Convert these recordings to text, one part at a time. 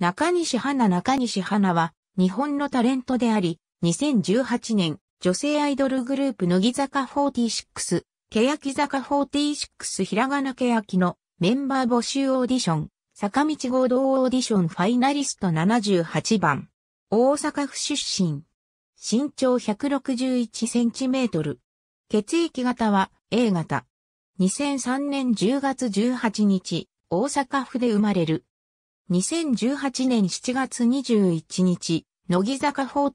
中西花中西花は日本のタレントであり、2018年女性アイドルグループ乃木坂46、欅坂46ひらがな欅のメンバー募集オーディション、坂道合同オーディションファイナリスト78番。大阪府出身。身長161センチメートル。血液型は A 型。2003年10月18日、大阪府で生まれる。2018年7月21日、乃木坂46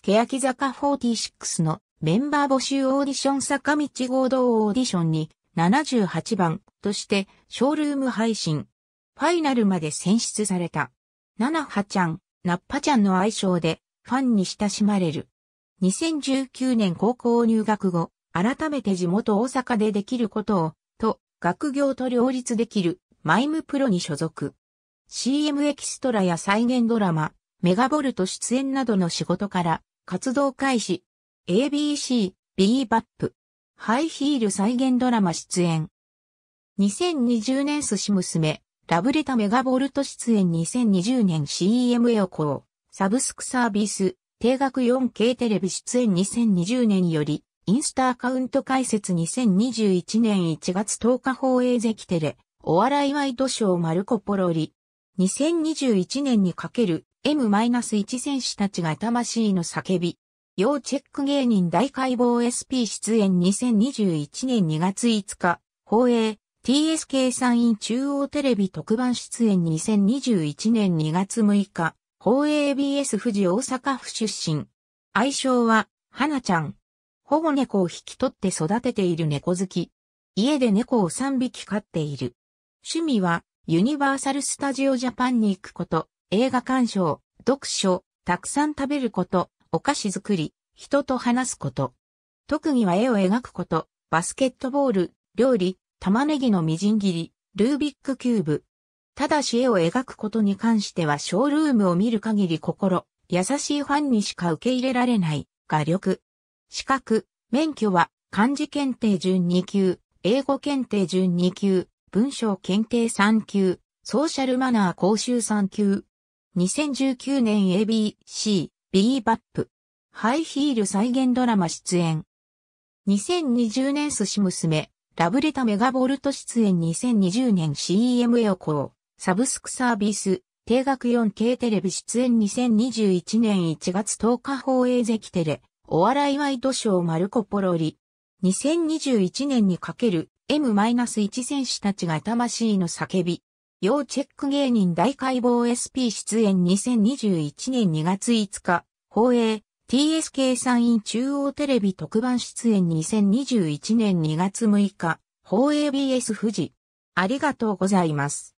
欅坂46のメンバー募集オーディション坂道合同オーディションに78番としてショールーム配信。ファイナルまで選出された。七葉ちゃん、ナっパちゃんの愛称でファンに親しまれる。2019年高校入学後、改めて地元大阪でできることを、と、学業と両立できる、マイムプロに所属。CM エキストラや再現ドラマ、メガボルト出演などの仕事から活動開始。ABC、BBAP、ハイヒール再現ドラマ出演。2020年寿司娘、ラブレタメガボルト出演2020年 CM 予行、サブスクサービス、定額 4K テレビ出演2020年より、インスタアカウント開設2021年1月10日放映ゼキテレ、お笑いワイドショーマルコポロリ、2021年にかける M-1 選手たちが魂の叫び。要チェック芸人大解剖 SP 出演2021年2月5日、放映 TSK 参院中央テレビ特番出演2021年2月6日、放映 b s 富士大阪府出身。愛称は、花ちゃん。保護猫を引き取って育てている猫好き。家で猫を3匹飼っている。趣味は、ユニバーサル・スタジオ・ジャパンに行くこと、映画鑑賞、読書、たくさん食べること、お菓子作り、人と話すこと。特技は絵を描くこと、バスケットボール、料理、玉ねぎのみじん切り、ルービックキューブ。ただし絵を描くことに関してはショールームを見る限り心、優しいファンにしか受け入れられない、画力。資格、免許は、漢字検定準2級、英語検定準2級、文章検定3級、ソーシャルマナー講習3級。2019年 ABC、b b ップハイヒール再現ドラマ出演。2020年寿司娘、ラブレタメガボルト出演2020年 CM 予行、サブスクサービス、定額 4K テレビ出演2021年1月10日放映ゼキテレ、お笑いワイドショーマルコポロリ。2021年にかける M-1 選手たちが魂の叫び。要チェック芸人大解剖 SP 出演2021年2月5日、放映、TSK 山陰中央テレビ特番出演2021年2月6日、放映 BS 富士。ありがとうございます。